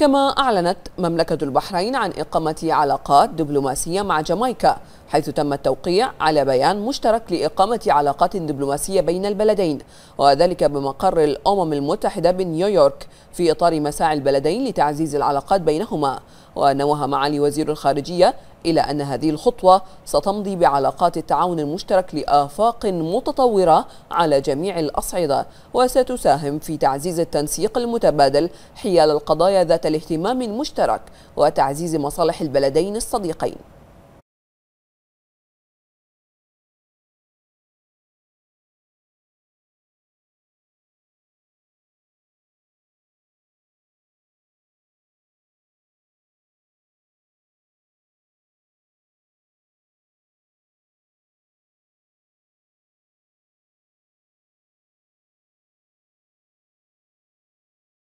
كما أعلنت مملكة البحرين عن إقامة علاقات دبلوماسية مع جامايكا حيث تم التوقيع على بيان مشترك لإقامة علاقات دبلوماسية بين البلدين وذلك بمقر الأمم المتحدة بنيويورك في إطار مساعي البلدين لتعزيز العلاقات بينهما ونوه معالي وزير الخارجية إلى أن هذه الخطوة ستمضي بعلاقات التعاون المشترك لآفاق متطورة على جميع الأصعدة وستساهم في تعزيز التنسيق المتبادل حيال القضايا ذات الاهتمام المشترك وتعزيز مصالح البلدين الصديقين